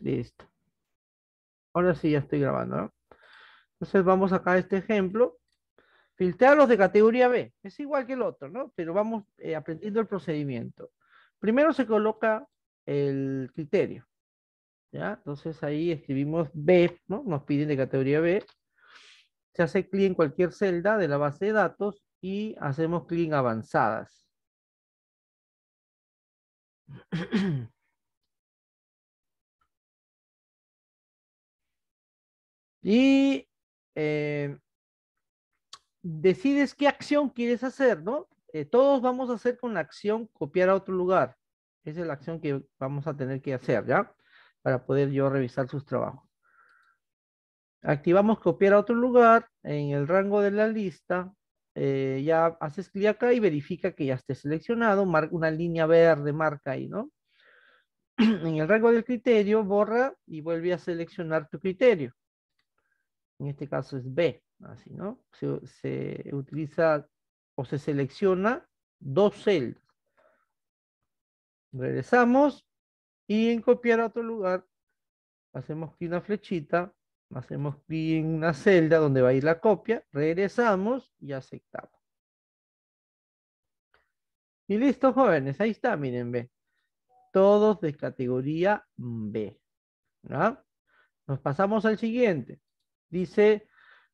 Listo. Ahora sí ya estoy grabando, ¿no? Entonces vamos acá a este ejemplo. Filtrar los de categoría B. Es igual que el otro, ¿no? Pero vamos eh, aprendiendo el procedimiento. Primero se coloca el criterio. ¿Ya? Entonces ahí escribimos B, ¿no? Nos piden de categoría B. Se hace clic en cualquier celda de la base de datos y hacemos clic en avanzadas. Y eh, decides qué acción quieres hacer, ¿no? Eh, todos vamos a hacer con la acción copiar a otro lugar. Esa es la acción que vamos a tener que hacer, ¿ya? Para poder yo revisar sus trabajos. Activamos copiar a otro lugar en el rango de la lista. Eh, ya haces clic acá y verifica que ya esté seleccionado. Marca una línea verde, marca ahí, ¿no? En el rango del criterio, borra y vuelve a seleccionar tu criterio en este caso es B, así, ¿no? Se, utiliza o se selecciona dos celdas. Regresamos y en copiar a otro lugar hacemos aquí una flechita, hacemos aquí en una celda donde va a ir la copia, regresamos y aceptamos. Y listo, jóvenes, ahí está, miren, B. Todos de categoría B. ¿No? Nos pasamos al siguiente. Dice,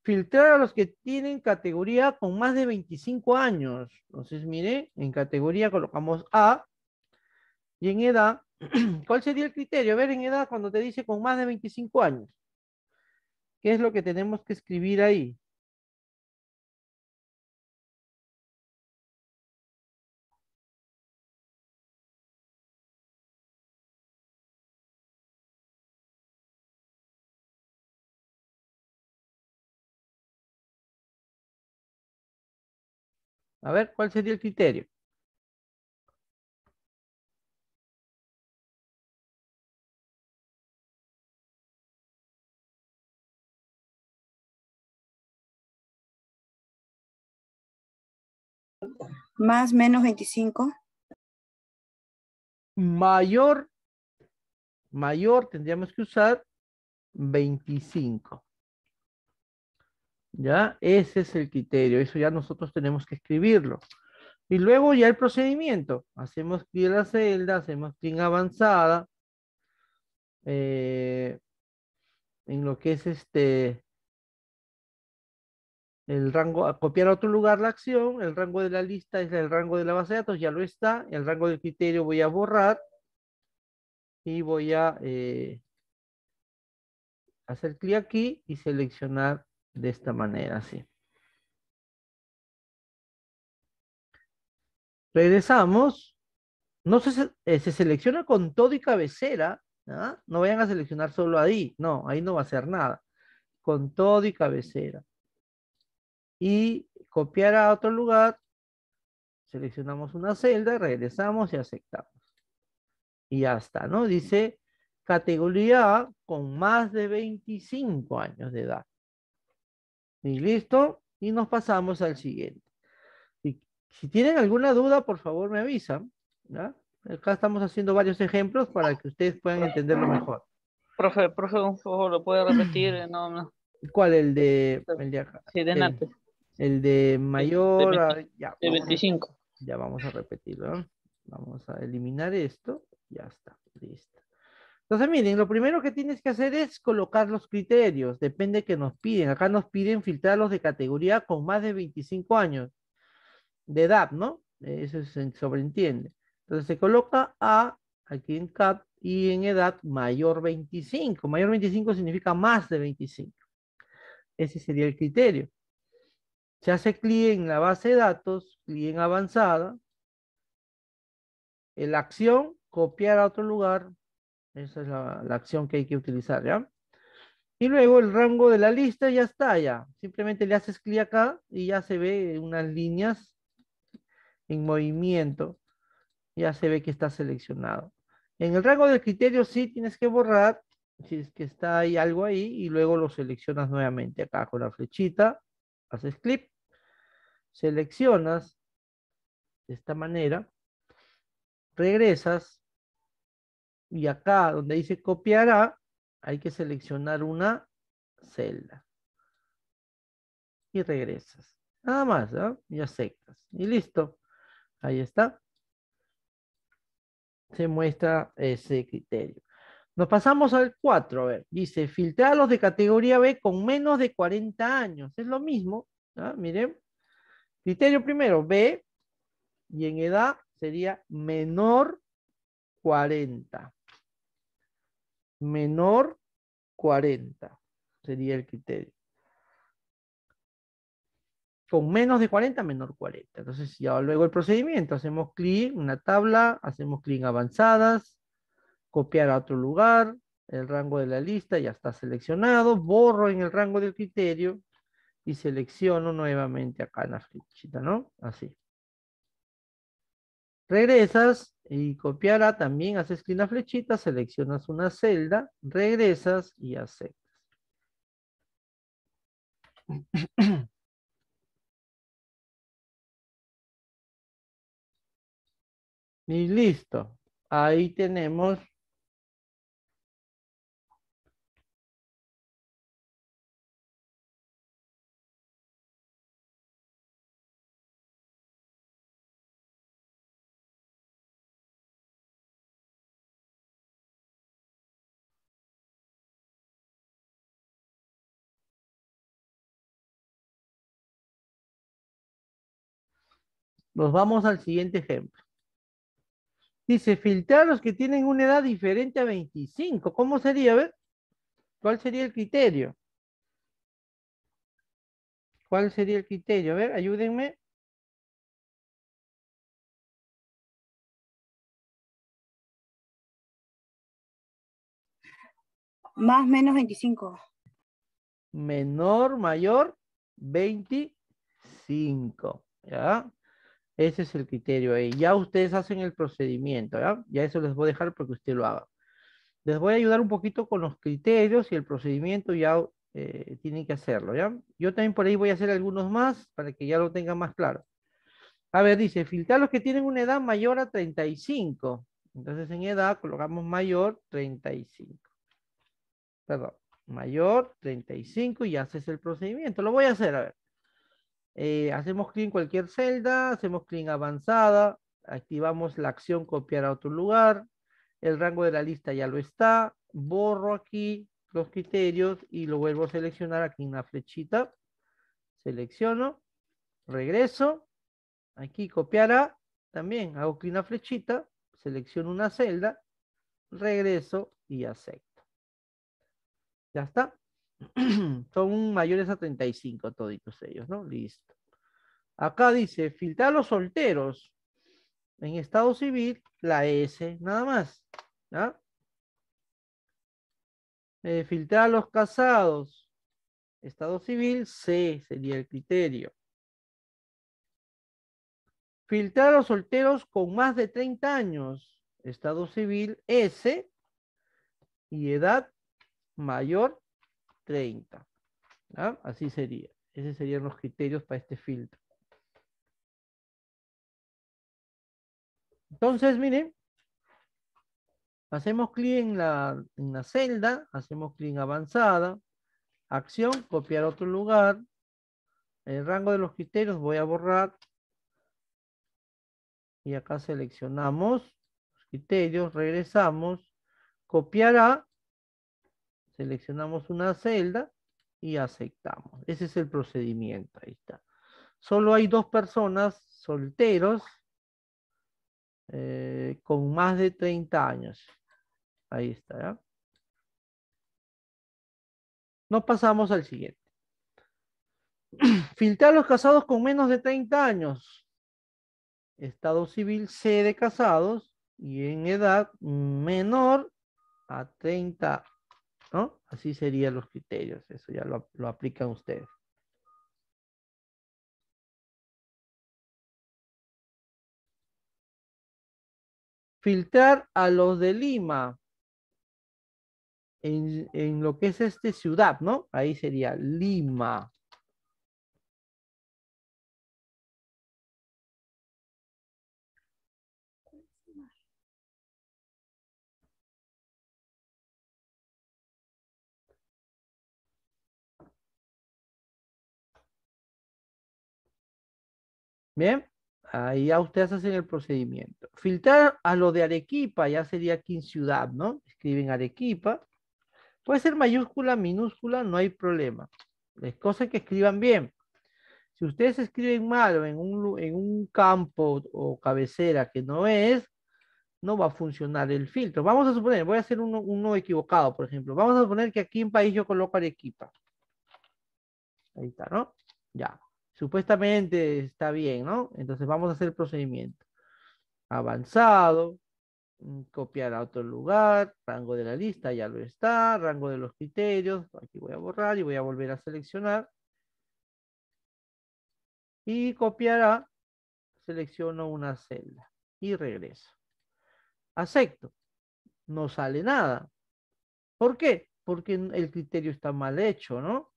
filtrar a los que tienen categoría con más de 25 años. Entonces, mire, en categoría colocamos A. Y en edad, ¿cuál sería el criterio? A ver, en edad, cuando te dice con más de 25 años. ¿Qué es lo que tenemos que escribir ahí? A ver, ¿cuál sería el criterio? Más menos veinticinco. Mayor, mayor tendríamos que usar veinticinco. ¿Ya? Ese es el criterio, eso ya nosotros tenemos que escribirlo. Y luego ya el procedimiento. Hacemos clic en la celda, hacemos clic en avanzada. Eh, en lo que es este el rango, copiar a otro lugar la acción, el rango de la lista es el rango de la base de datos, ya lo está, el rango del criterio voy a borrar y voy a eh, hacer clic aquí y seleccionar de esta manera, sí. Regresamos. No se, eh, se selecciona con todo y cabecera. ¿ah? ¿no? vayan a seleccionar solo ahí. No, ahí no va a ser nada. Con todo y cabecera. Y copiar a otro lugar. Seleccionamos una celda, regresamos y aceptamos. Y ya está, ¿no? Dice categoría A con más de 25 años de edad. Y listo. Y nos pasamos al siguiente. si tienen alguna duda, por favor me avisan. Acá estamos haciendo varios ejemplos para que ustedes puedan entenderlo mejor. Profe, profe, por favor, ¿lo puede repetir? Eh, no, ¿Cuál? El de, el de acá. Sí, de el, de mayor. Ah, de, 25. ya vamos a repetirlo. Vamos a eliminar esto. Ya está, listo. Entonces, miren, lo primero que tienes que hacer es colocar los criterios, depende que nos piden. Acá nos piden filtrarlos de categoría con más de 25 años de edad, ¿no? Eso se sobreentiende. Entonces se coloca A aquí en cap y en edad mayor 25. Mayor 25 significa más de 25. Ese sería el criterio. Se hace clic en la base de datos, clic en avanzada, la acción, copiar a otro lugar, esa es la, acción que hay que utilizar, ¿ya? Y luego el rango de la lista ya está, ya. Simplemente le haces clic acá y ya se ve unas líneas en movimiento. Ya se ve que está seleccionado. En el rango del criterio sí tienes que borrar si es que está ahí algo ahí y luego lo seleccionas nuevamente acá con la flechita. Haces clic. Seleccionas de esta manera. Regresas y acá donde dice copiará hay que seleccionar una celda. Y regresas. Nada más, ¿no? Y aceptas. Y listo. Ahí está. Se muestra ese criterio. Nos pasamos al 4, a ver, dice, filtrar los de categoría B con menos de 40 años. Es lo mismo, ¿no? ¿ah? miren. Criterio primero, B, y en edad sería menor 40. Menor 40 sería el criterio. Con menos de 40, menor 40. Entonces, ya luego el procedimiento. Hacemos clic en una tabla, hacemos clic en avanzadas, copiar a otro lugar, el rango de la lista ya está seleccionado, borro en el rango del criterio y selecciono nuevamente acá en la flechita, ¿no? Así. Regresas, y copiará también haces clic en flechita, seleccionas una celda, regresas y aceptas. Y listo. Ahí tenemos Nos vamos al siguiente ejemplo. Dice, filtrar los que tienen una edad diferente a 25. ¿Cómo sería? A ver, ¿cuál sería el criterio? ¿Cuál sería el criterio? A ver, ayúdenme. Más menos 25. Menor, mayor, 25. ¿Ya? Ese es el criterio ahí. Ya ustedes hacen el procedimiento, ¿ya? Ya eso les voy a dejar porque usted lo haga. Les voy a ayudar un poquito con los criterios y el procedimiento ya eh, tienen que hacerlo, ¿ya? Yo también por ahí voy a hacer algunos más para que ya lo tengan más claro. A ver, dice, filtrar los que tienen una edad mayor a 35. Entonces en edad colocamos mayor 35. Perdón, mayor 35 y haces el procedimiento. Lo voy a hacer, a ver. Eh, hacemos clic en cualquier celda, hacemos clic en avanzada, activamos la acción copiar a otro lugar, el rango de la lista ya lo está, borro aquí los criterios y lo vuelvo a seleccionar aquí en la flechita, selecciono, regreso, aquí copiará, también hago clic en la flechita, selecciono una celda, regreso y acepto. Ya está. son mayores a 35 toditos ellos, ¿no? Listo. Acá dice, filtrar los solteros. En estado civil, la S, nada más. Eh, filtrar a los casados. Estado civil, C sería el criterio. Filtrar a los solteros con más de 30 años. Estado civil, S. Y edad mayor 30. Así sería. Esos serían los criterios para este filtro. Entonces, miren, hacemos clic en la, en la celda, hacemos clic en avanzada, acción, copiar otro lugar. El rango de los criterios voy a borrar. Y acá seleccionamos los criterios, regresamos, copiará a Seleccionamos una celda y aceptamos. Ese es el procedimiento. Ahí está. Solo hay dos personas solteros eh, con más de 30 años. Ahí está. ¿ya? Nos pasamos al siguiente. Filtrar los casados con menos de 30 años. Estado civil C de casados y en edad menor a 30 años. ¿no? Así serían los criterios, eso ya lo, lo aplican ustedes. Filtrar a los de Lima en, en lo que es este ciudad, ¿no? Ahí sería Lima. Bien, ahí ya ustedes hacen el procedimiento. Filtrar a lo de Arequipa, ya sería aquí en ciudad, ¿no? Escriben Arequipa. Puede ser mayúscula, minúscula, no hay problema. Es cosa que escriban bien. Si ustedes escriben mal en un, en un campo o cabecera que no es, no va a funcionar el filtro. Vamos a suponer, voy a hacer uno, uno equivocado, por ejemplo. Vamos a suponer que aquí en país yo coloco Arequipa. Ahí está, ¿no? Ya supuestamente está bien, ¿no? Entonces vamos a hacer el procedimiento. Avanzado, mm, copiar a otro lugar, rango de la lista ya lo está, rango de los criterios, aquí voy a borrar y voy a volver a seleccionar. Y copiará, selecciono una celda y regreso. Acepto. No sale nada. ¿Por qué? Porque el criterio está mal hecho, ¿no?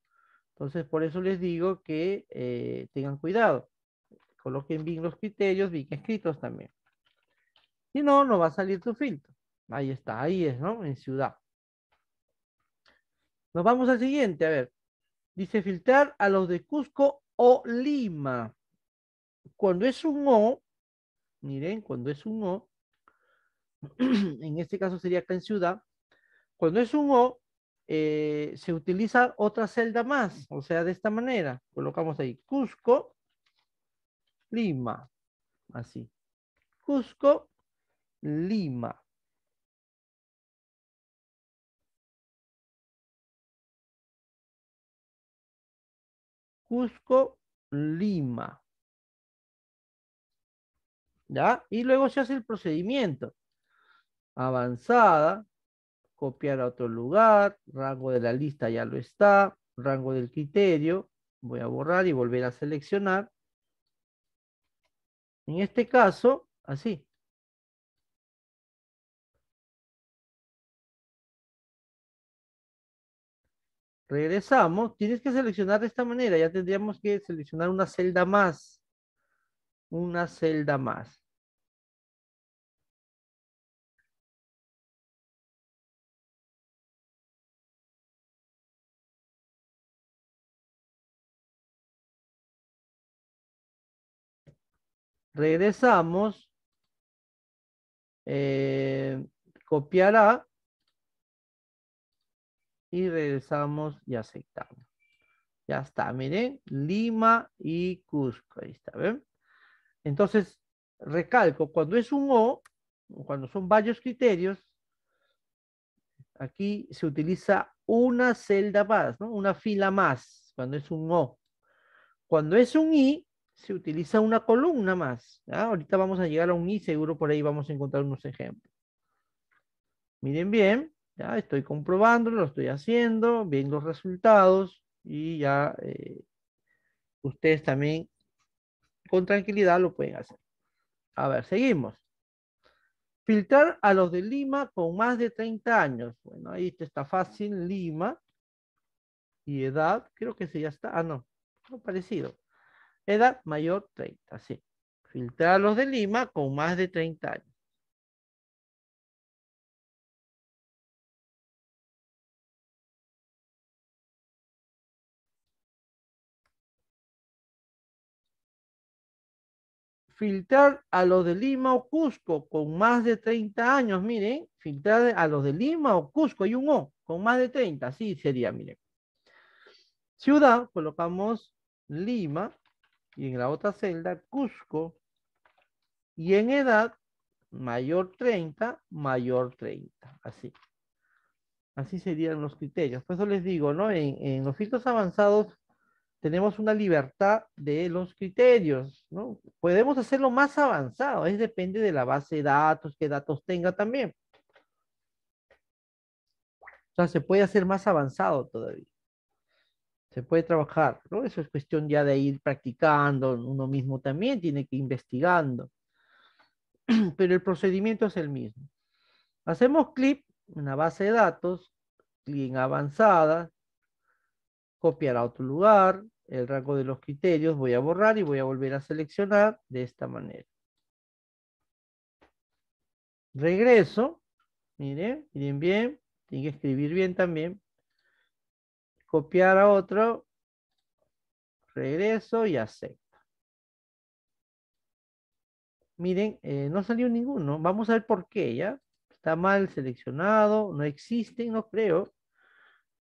Entonces, por eso les digo que eh, tengan cuidado. Coloquen bien los criterios, bien escritos también. Si no, no va a salir tu filtro. Ahí está, ahí es, ¿no? En ciudad. Nos vamos al siguiente, a ver. Dice filtrar a los de Cusco o Lima. Cuando es un O, miren, cuando es un O, en este caso sería acá en ciudad, cuando es un O, eh, se utiliza otra celda más, o sea, de esta manera. Colocamos ahí Cusco, Lima, así. Cusco, Lima. Cusco, Lima. ¿Ya? Y luego se hace el procedimiento. Avanzada, copiar a otro lugar, rango de la lista ya lo está, rango del criterio, voy a borrar y volver a seleccionar. En este caso, así. Regresamos, tienes que seleccionar de esta manera, ya tendríamos que seleccionar una celda más. Una celda más. regresamos, eh, copiará y regresamos y aceptamos. Ya está, miren, Lima y Cusco, ahí está, ¿ven? Entonces, recalco, cuando es un O, cuando son varios criterios, aquí se utiliza una celda más, ¿no? Una fila más, cuando es un O. Cuando es un I, se utiliza una columna más. Ahorita vamos a llegar a un i, seguro por ahí vamos a encontrar unos ejemplos. Miren bien, ya estoy comprobando, lo estoy haciendo, viendo los resultados y ya eh, ustedes también con tranquilidad lo pueden hacer. A ver, seguimos. Filtrar a los de Lima con más de 30 años. Bueno, ahí está fácil, Lima. Y edad, creo que sí, ya está. Ah, no, no parecido. Edad mayor 30, sí. Filtrar los de Lima con más de 30 años. filtrar a los de Lima o Cusco con más de 30 años, miren, filtrar a los de Lima o Cusco, hay un O, con más de 30, sí, sería, miren. Ciudad, colocamos Lima, y en la otra celda Cusco y en edad mayor 30, mayor 30, así. Así serían los criterios. Por eso les digo, ¿no? En, en los filtros avanzados tenemos una libertad de los criterios, ¿no? Podemos hacerlo más avanzado, es depende de la base de datos, qué datos tenga también. O sea, se puede hacer más avanzado todavía se puede trabajar, ¿no? Eso es cuestión ya de ir practicando, uno mismo también tiene que ir investigando, pero el procedimiento es el mismo. Hacemos clic en base de datos, clic en avanzada, copiar a otro lugar, el rango de los criterios, voy a borrar y voy a volver a seleccionar de esta manera. Regreso, miren, miren bien, tiene que escribir bien también copiar a otro, regreso y acepto. Miren, eh, no salió ninguno. Vamos a ver por qué, ¿ya? Está mal seleccionado, no existen, no creo.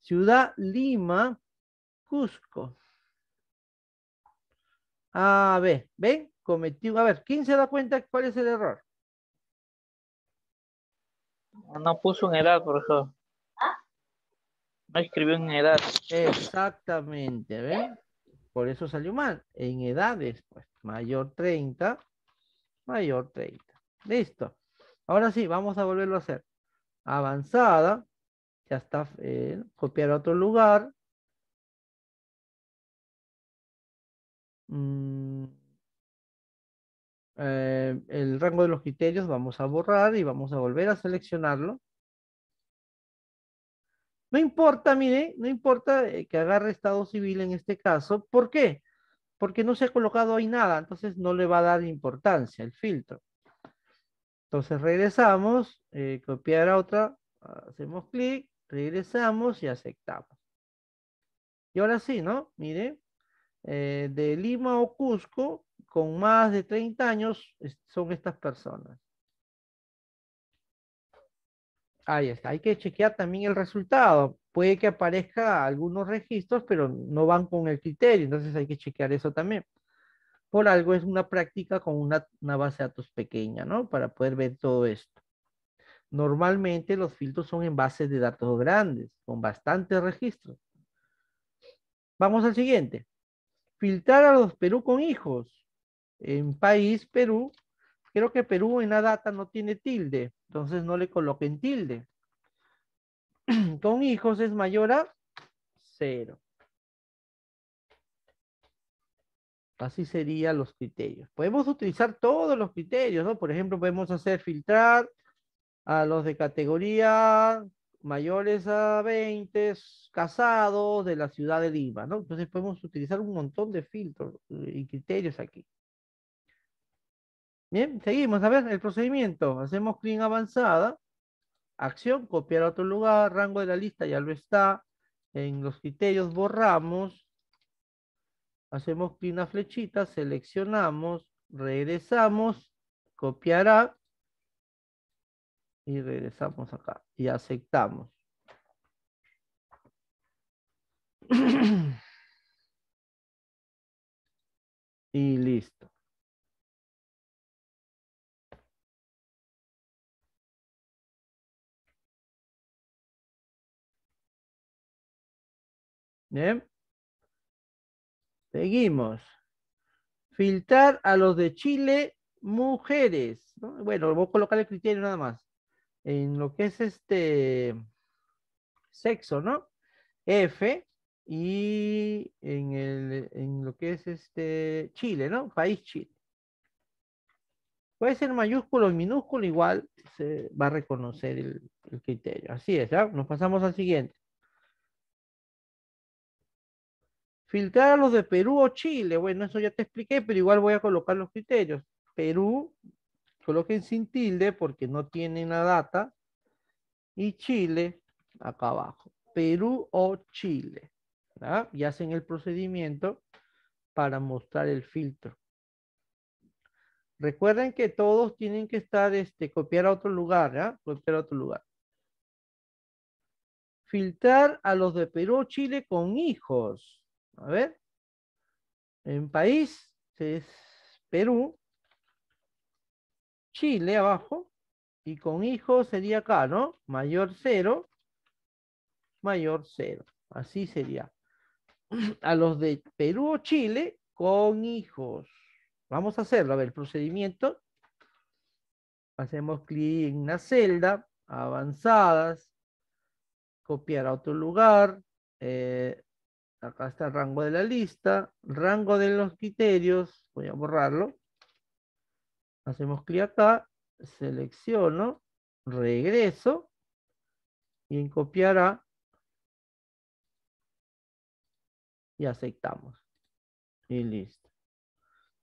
Ciudad Lima, Cusco. A ver, ¿ven? Cometió, a ver, ¿quién se da cuenta cuál es el error? No puso un edad, por escribió en edad. Exactamente, ¿ven? Por eso salió mal. En edades, pues, mayor 30, mayor 30. Listo. Ahora sí, vamos a volverlo a hacer. Avanzada, ya está, eh, copiar a otro lugar. Mm. Eh, el rango de los criterios vamos a borrar y vamos a volver a seleccionarlo. No importa, mire, no importa eh, que agarre estado civil en este caso. ¿Por qué? Porque no se ha colocado ahí nada, entonces no le va a dar importancia el filtro. Entonces regresamos, eh, copiar a otra, hacemos clic, regresamos y aceptamos. Y ahora sí, ¿no? Mire, eh, de Lima o Cusco, con más de 30 años, son estas personas. Ahí está. Hay que chequear también el resultado. Puede que aparezca algunos registros, pero no van con el criterio. Entonces hay que chequear eso también. Por algo es una práctica con una, una base de datos pequeña, ¿no? Para poder ver todo esto. Normalmente los filtros son en bases de datos grandes, con bastantes registros. Vamos al siguiente. Filtrar a los Perú con hijos. En país Perú, creo que Perú en la data no tiene tilde entonces no le coloquen tilde. Con hijos es mayor a cero. Así serían los criterios. Podemos utilizar todos los criterios, ¿no? Por ejemplo, podemos hacer filtrar a los de categoría mayores a 20, casados de la ciudad de Lima, ¿no? Entonces podemos utilizar un montón de filtros y criterios aquí. Bien, seguimos. A ver, el procedimiento. Hacemos clean avanzada. Acción, copiar a otro lugar. Rango de la lista ya lo está. En los criterios borramos. Hacemos clean la flechita. Seleccionamos. Regresamos. Copiará. Y regresamos acá. Y aceptamos. y listo. Seguimos. Filtrar a los de Chile mujeres. Bueno, voy a colocar el criterio nada más. En lo que es este sexo, ¿no? F y en, el, lo que es este Chile, ¿no? País Chile. Puede ser mayúsculo o minúsculo, igual se va a reconocer el, criterio. Así es, ¿ya? Nos pasamos al siguiente. Filtrar a los de Perú o Chile, bueno, eso ya te expliqué, pero igual voy a colocar los criterios. Perú, coloquen sin tilde porque no tienen la data. Y Chile, acá abajo. Perú o Chile. Y hacen el procedimiento para mostrar el filtro. Recuerden que todos tienen que estar, este, copiar a otro lugar, ¿ah? Copiar a otro lugar. Filtrar a los de Perú o Chile con hijos. A ver. En país es Perú. Chile abajo. Y con hijos sería acá, ¿no? Mayor cero. Mayor cero. Así sería. A los de Perú o Chile con hijos. Vamos a hacerlo. A ver, el procedimiento. Hacemos clic en una celda. Avanzadas. Copiar a otro lugar. Eh, acá está el rango de la lista, rango de los criterios, voy a borrarlo, hacemos clic acá, selecciono, regreso, y en copiar y aceptamos, y listo.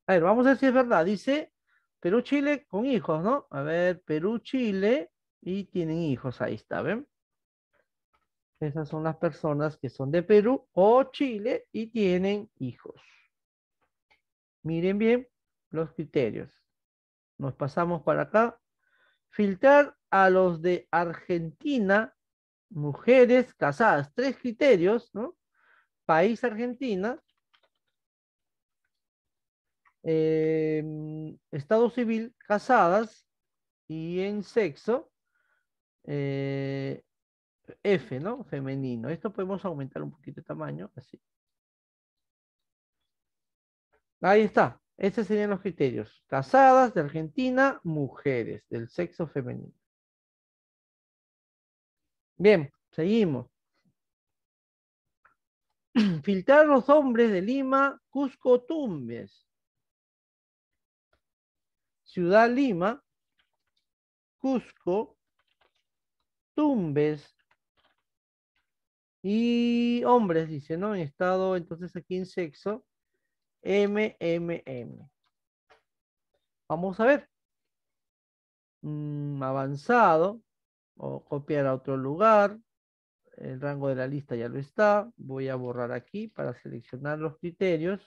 A ver, vamos a ver si es verdad, dice Perú-Chile con hijos, ¿no? A ver, Perú-Chile, y tienen hijos, ahí está, ¿ven? Esas son las personas que son de Perú o Chile y tienen hijos. Miren bien los criterios. Nos pasamos para acá. Filtrar a los de Argentina, mujeres casadas. Tres criterios, ¿no? País Argentina, em, estado civil, casadas y en sexo. Eh, F, ¿no? Femenino. Esto podemos aumentar un poquito de tamaño, así. Ahí está. Estos serían los criterios. Casadas de Argentina, mujeres del sexo femenino. Bien, seguimos. Filtrar los hombres de Lima, Cusco, Tumbes. Ciudad Lima, Cusco, Tumbes, y hombres, dice, ¿no? En estado, entonces aquí en sexo, MMM. Vamos a ver. Mm, avanzado, o copiar a otro lugar. El rango de la lista ya lo está. Voy a borrar aquí para seleccionar los criterios.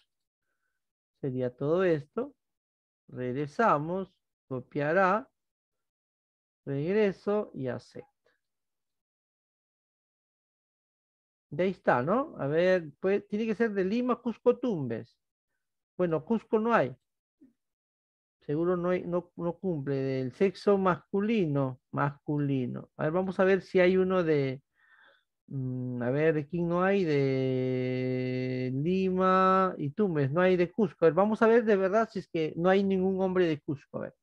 Sería todo esto. Regresamos, copiará regreso y hace. De ahí está, ¿no? A ver, pues, tiene que ser de Lima, Cusco, Tumbes. Bueno, Cusco no hay. Seguro no, hay, no, no cumple. Del sexo masculino, masculino. A ver, vamos a ver si hay uno de... Mm, a ver, ¿de quién no hay? De Lima y Tumbes. No hay de Cusco. A ver, vamos a ver de verdad si es que no hay ningún hombre de Cusco. A ver.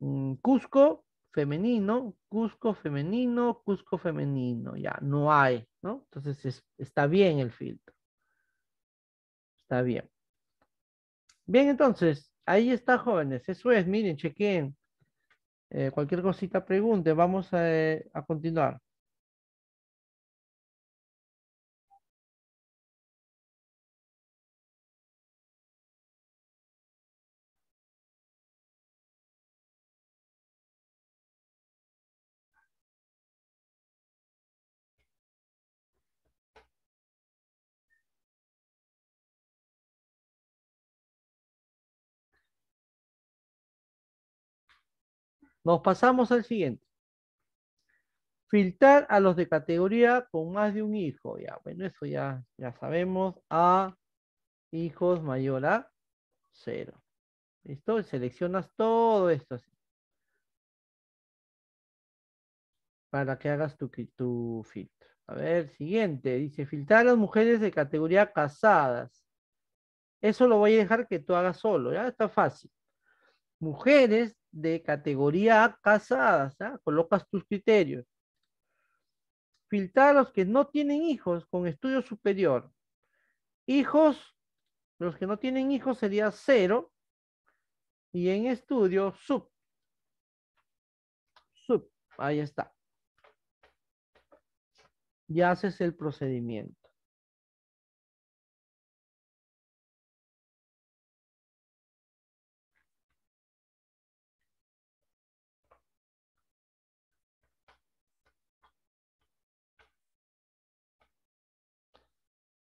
Mm, Cusco, femenino, Cusco femenino, Cusco femenino, ya, no hay, ¿no? Entonces está bien el filtro. Está bien. Bien, entonces, ahí está, jóvenes. Eso es, miren, chequen. Eh, cualquier cosita pregunte, vamos eh, a continuar. Nos pasamos al siguiente. Filtrar a los de categoría con más de un hijo. Ya, bueno, eso ya, ya sabemos. A hijos mayor a cero. ¿Listo? Seleccionas todo esto así. Para que hagas tu, tu filtro. A ver, siguiente. Dice, filtrar a las mujeres de categoría casadas. Eso lo voy a dejar que tú hagas solo, ya está fácil. Mujeres de categoría A casadas, ¿ah? colocas tus criterios. Filtrar a los que no tienen hijos con estudio superior. Hijos, los que no tienen hijos sería cero. Y en estudio, sub. Sub, ahí está. Y haces el procedimiento.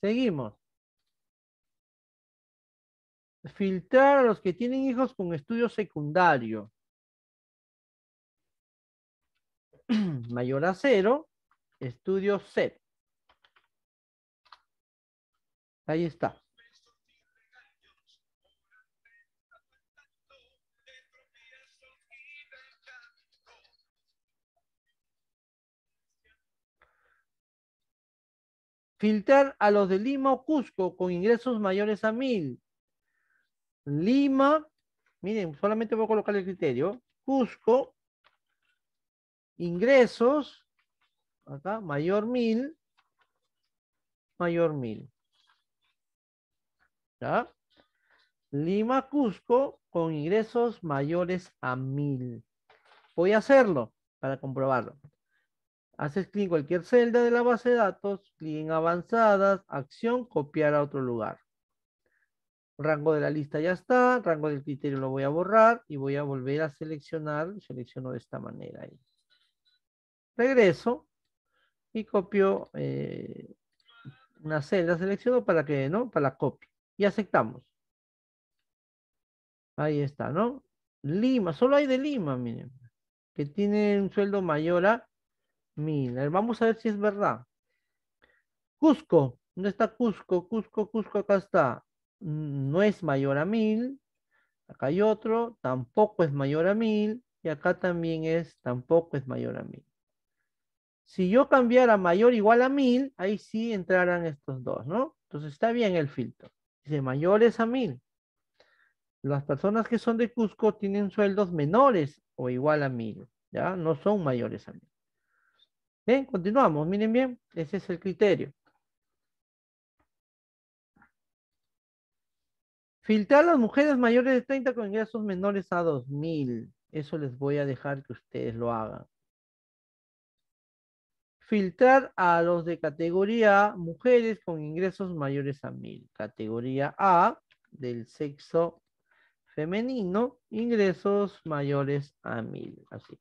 Seguimos. Filtrar a los que tienen hijos con estudio secundario. Mayor a cero, estudio set. Ahí está. Filtrar a los de Lima o Cusco con ingresos mayores a mil. Lima, miren, solamente voy a colocar el criterio. Cusco, ingresos, acá, mayor mil, mayor mil. ¿Ya? Lima, Cusco, con ingresos mayores a mil. Voy a hacerlo para comprobarlo. Haces clic en cualquier celda de la base de datos, clic en avanzadas, acción, copiar a otro lugar. Rango de la lista ya está, rango del criterio lo voy a borrar y voy a volver a seleccionar, selecciono de esta manera. Ahí. Regreso y copio eh, una celda, selecciono para que, ¿no? Para la copia. Y aceptamos. Ahí está, ¿no? Lima, solo hay de Lima, miren, que tiene un sueldo mayor a mil, Vamos a ver si es verdad. Cusco. ¿Dónde está Cusco? Cusco, Cusco, acá está. No es mayor a mil. Acá hay otro. Tampoco es mayor a mil. Y acá también es, tampoco es mayor a mil. Si yo cambiara mayor igual a mil, ahí sí entrarán estos dos, ¿no? Entonces está bien el filtro. Dice mayores a mil. Las personas que son de Cusco tienen sueldos menores o igual a mil, ¿ya? No son mayores a mil. Bien, continuamos. Miren bien, ese es el criterio. Filtrar a las mujeres mayores de 30 con ingresos menores a 2.000. Eso les voy a dejar que ustedes lo hagan. Filtrar a los de categoría A, mujeres con ingresos mayores a 1.000. Categoría A del sexo femenino, ingresos mayores a 1.000. Así.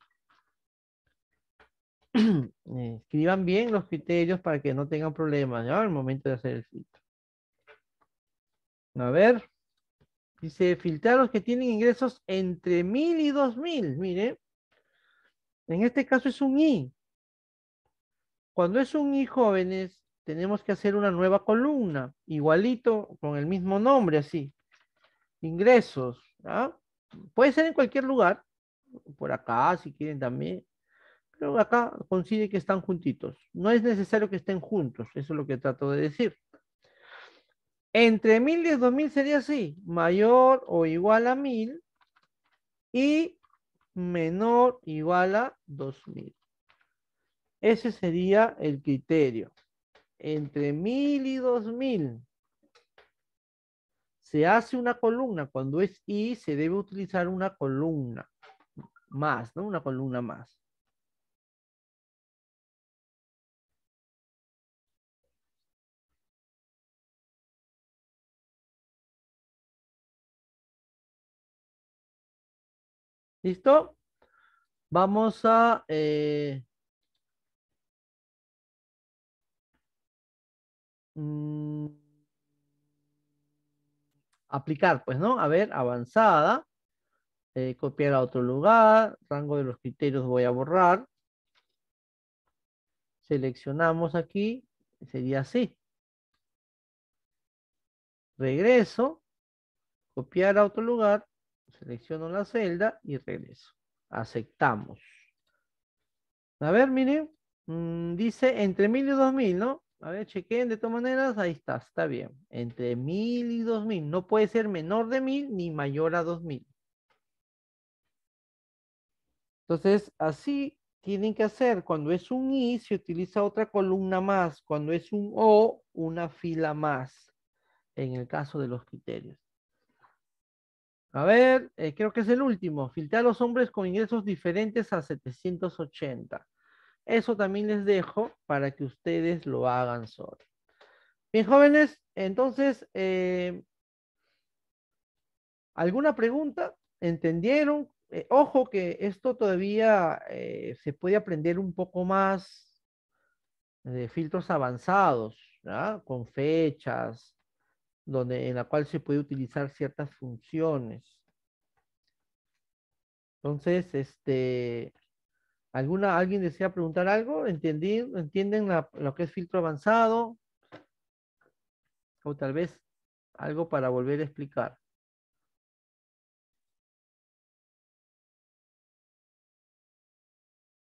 escriban bien los criterios para que no tengan problemas al momento de hacer el filtro. A ver, dice filtrar los que tienen ingresos entre mil y dos mil. Mire, en este caso es un I. Cuando es un I jóvenes, tenemos que hacer una nueva columna, igualito, con el mismo nombre, así. Ingresos, ¿ah? Puede ser en cualquier lugar, por acá si quieren también acá consigue que están juntitos. No es necesario que estén juntos, eso es lo que trato de decir. Entre 1000 y 2000 sería así, mayor o igual a 1000 y menor o igual a 2000. Ese sería el criterio. Entre 1000 y 2000 se hace una columna. Cuando es y se debe utilizar una columna más, ¿no? Una columna más. ¿Listo? Vamos a... Eh, mm, aplicar, pues, ¿no? A ver, avanzada. Eh, copiar a otro lugar. Rango de los criterios voy a borrar. Seleccionamos aquí. Sería así. Regreso. Copiar a otro lugar Selecciono la celda y regreso. Aceptamos. A ver, miren. Mm, dice entre mil y dos mil, ¿no? A ver, chequen de todas maneras. Ahí está, está bien. Entre mil y dos mil. No puede ser menor de mil ni mayor a dos mil. Entonces, así tienen que hacer. Cuando es un I, se utiliza otra columna más. Cuando es un O, una fila más. En el caso de los criterios. A ver, eh, creo que es el último. Filtrar a los hombres con ingresos diferentes a 780. Eso también les dejo para que ustedes lo hagan solo. Bien, jóvenes, entonces, eh, ¿alguna pregunta? ¿Entendieron? Eh, ojo que esto todavía se puede aprender un poco más de filtros avanzados, ¿ya? con fechas, donde, en la cual se puede utilizar ciertas funciones. Entonces, este, ¿alguna, ¿alguien desea preguntar algo? ¿Entendí, ¿Entienden lo que es filtro avanzado? O tal vez algo para volver a explicar.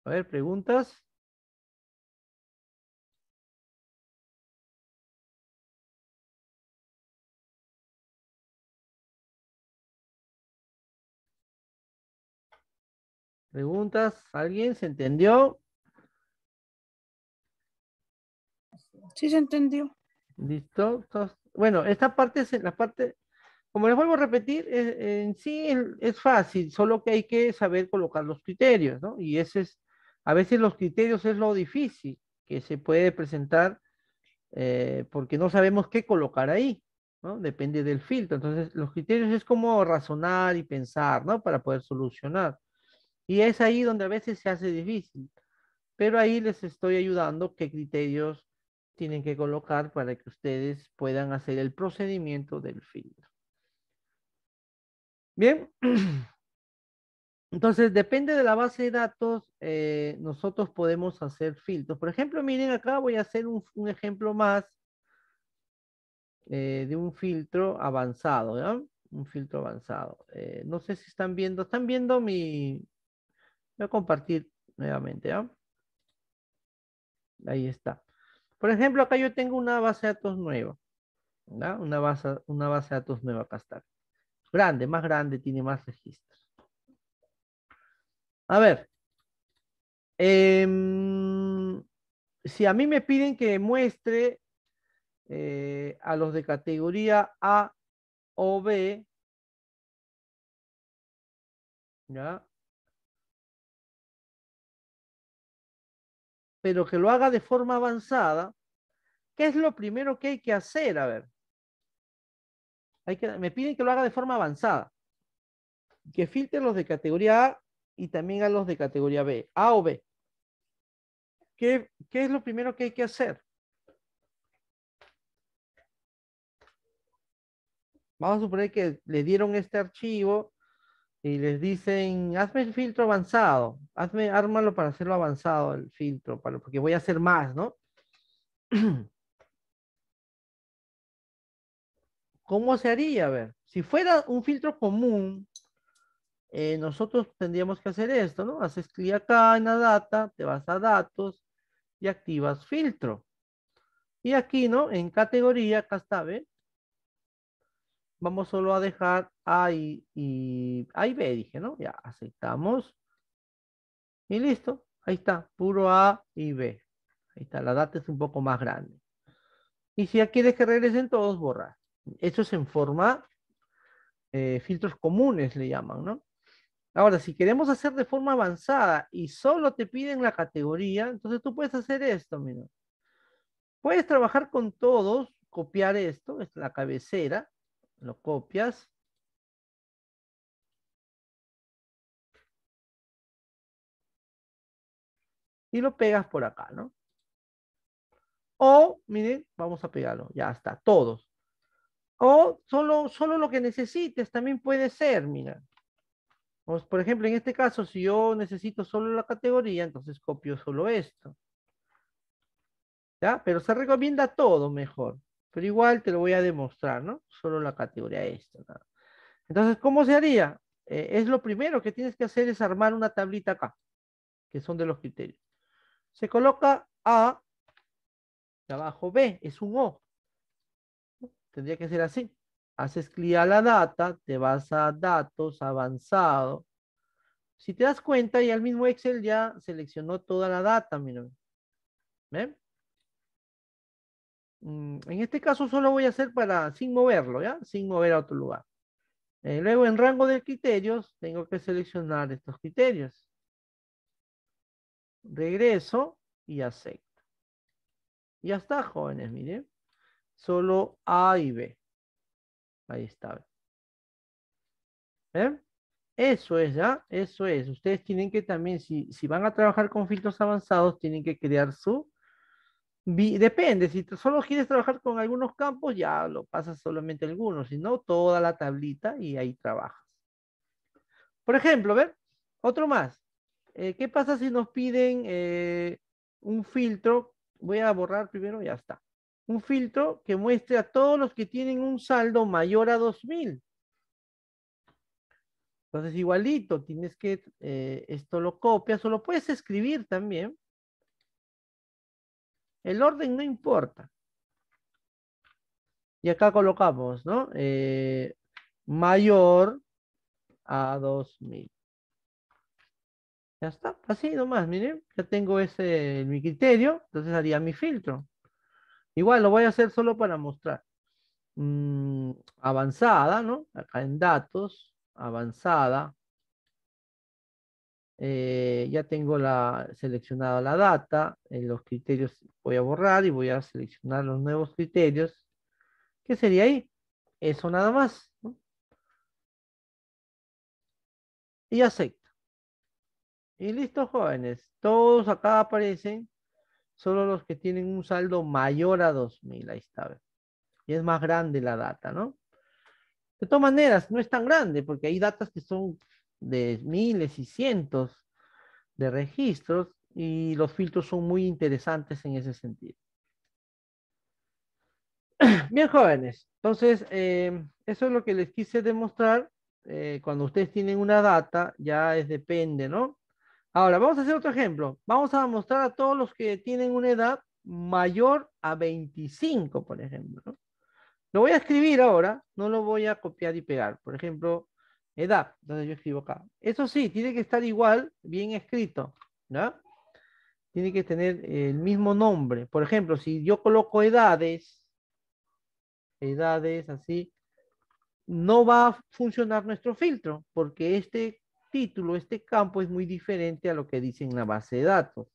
A ver, preguntas. ¿Preguntas? ¿Alguien se entendió? Sí, se entendió. Listo. Bueno, esta parte es la parte, como les vuelvo a repetir, eh, en sí es, fácil, solo que hay que saber colocar los criterios, ¿no? Y ese es, a veces los criterios es lo difícil que se puede presentar eh, porque no sabemos qué colocar ahí, ¿no? Depende del filtro. Entonces, los criterios es como razonar y pensar, ¿no? Para poder solucionar. Y es ahí donde a veces se hace difícil. Pero ahí les estoy ayudando qué criterios tienen que colocar para que ustedes puedan hacer el procedimiento del filtro. Bien. Entonces, depende de la base de datos, eh, nosotros podemos hacer filtros. Por ejemplo, miren acá, voy a hacer un, ejemplo más eh, de un filtro avanzado, ¿ya? Un filtro avanzado. Eh, no sé si están viendo, ¿están viendo mi, Voy a compartir nuevamente. ¿ah? Ahí está. Por ejemplo, acá yo tengo una base de datos nueva. Una, base, una base de datos nueva, acá está. Grande, más grande, tiene más registros. A ver. Em, si a mí me piden que muestre eh, a los de categoría A o B, ¿ya? pero que lo haga de forma avanzada, ¿qué es lo primero que hay que hacer? A ver. que, me piden que lo haga de forma avanzada. Que filtre los de categoría A y también a los de categoría B, A o B. ¿Qué, qué es lo primero que hay que hacer? Vamos a suponer que le dieron este archivo y les dicen, hazme el filtro avanzado, hazme, ármalo para hacerlo avanzado el filtro, para, porque voy a hacer más, ¿no? ¿Cómo se haría? A ver, si fuera un filtro común, eh, nosotros tendríamos que hacer esto, ¿no? Haces clic acá en la data, te vas a datos y activas filtro. Y aquí, ¿no? En categoría, acá está, ¿ves? vamos solo a dejar A y, A B, dije, ¿no? Ya, aceptamos. Y listo, ahí está, puro A y B. Ahí está, la data es un poco más grande. Y si ya quieres que regresen todos, borrar Esto es en forma, eh, filtros comunes le llaman, ¿no? Ahora, si queremos hacer de forma avanzada y solo te piden la categoría, entonces tú puedes hacer esto, mira. Puedes trabajar con todos, copiar esto, es la cabecera, lo copias. Y lo pegas por acá, ¿no? O, miren, vamos a pegarlo, ya está, todos. O solo, solo lo que necesites también puede ser, mira. por ejemplo, en este caso, si yo necesito solo la categoría, entonces copio solo esto. ¿Ya? Pero se recomienda todo mejor. Pero igual te lo voy a demostrar, ¿no? Solo la categoría esta. Entonces, ¿cómo se haría? Eh, es lo primero que tienes que hacer es armar una tablita acá, que son de los criterios. Se coloca A, abajo B, es un O. Tendría que ser así. Haces clic a la data, te vas a datos, avanzado. Si te das cuenta, ya el mismo Excel ya seleccionó toda la data, miren. ¿Ven? Mm, en este caso solo voy a hacer para sin moverlo, ¿ya? Sin mover a otro lugar. Eh, luego en rango de criterios tengo que seleccionar estos criterios. Regreso y acepto. Ya está, jóvenes, miren. Solo A y B. Ahí está. ¿Ven? Eso es, ¿ya? Eso es. Ustedes tienen que también, si, si van a trabajar con filtros avanzados, tienen que crear su Depende, si solo quieres trabajar con algunos campos, ya lo pasas solamente algunos, sino toda la tablita y ahí trabajas. Por ejemplo, ver, otro más. Eh, ¿Qué pasa si nos piden eh, un filtro? Voy a borrar primero, ya está. Un filtro que muestre a todos los que tienen un saldo mayor a 2000. Entonces, igualito, tienes que, eh, esto lo copias o lo puedes escribir también el orden no importa. Y acá colocamos, ¿no? Eh, mayor a 2000. Ya está, así nomás, miren, ya tengo ese mi criterio, entonces haría mi filtro. Igual lo voy a hacer solo para mostrar. Mm, avanzada, ¿no? Acá en datos, avanzada, eh, ya tengo la, seleccionada la data, en eh, los criterios voy a borrar y voy a seleccionar los nuevos criterios. ¿Qué sería ahí? Eso nada más. Y acepto. Y listo, jóvenes. Todos acá aparecen, solo los que tienen un saldo mayor a 2000. Ahí está. Y es más grande la data, ¿no? De todas maneras, no es tan grande, porque hay datas que son de miles y cientos de registros y los filtros son muy interesantes en ese sentido. Bien, jóvenes. Entonces, eh, eso es lo que les quise demostrar. Eh, cuando ustedes tienen una data, ya es depende, ¿no? Ahora, vamos a hacer otro ejemplo. Vamos a mostrar a todos los que tienen una edad mayor a 25, por ejemplo. Lo voy a escribir ahora, no lo voy a copiar y pegar. Por ejemplo, edad. donde yo escribo acá. Eso sí, tiene que estar igual, bien escrito, Tiene que tener el mismo nombre. Por ejemplo, si yo coloco edades, edades así, no va a funcionar nuestro filtro, porque este título, este campo es muy diferente a lo que dice en la base de datos.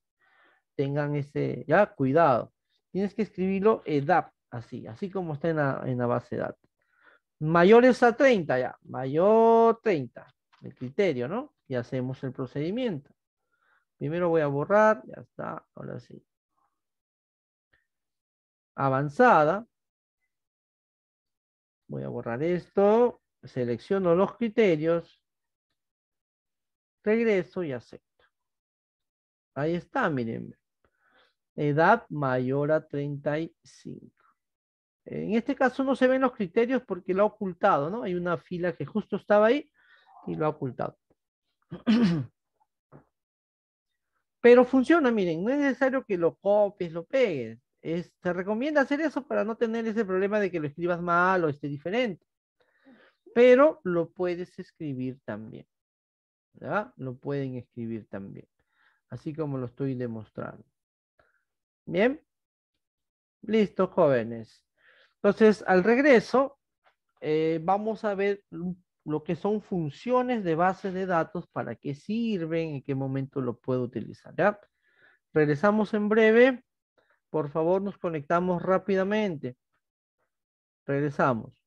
Tengan ese, ya, cuidado. Tienes que escribirlo edad, así, así como está en la base de datos. Mayores a 30 ya, mayor 30, el criterio, ¿no? Y hacemos el procedimiento. Primero voy a borrar, ya está, ahora sí. Avanzada. Voy a borrar esto, selecciono los criterios, regreso y acepto. Ahí está, miren. Edad mayor a 35. Eh, en este caso no se ven los criterios porque lo ha ocultado, ¿no? Hay una fila que justo estaba ahí y lo ha ocultado. Pero funciona, miren, no es necesario que lo copies, lo pegues. Se recomienda hacer eso para no tener ese problema de que lo escribas mal o esté diferente. Pero lo puedes escribir también. ¿verdad? Lo pueden escribir también. Así como lo estoy demostrando. Bien. Listo, jóvenes. Entonces, al regreso, eh, vamos a ver lo que son funciones de bases de datos, para qué sirven, en qué momento lo puedo utilizar. Regresamos en breve. Por favor, nos conectamos rápidamente. Regresamos.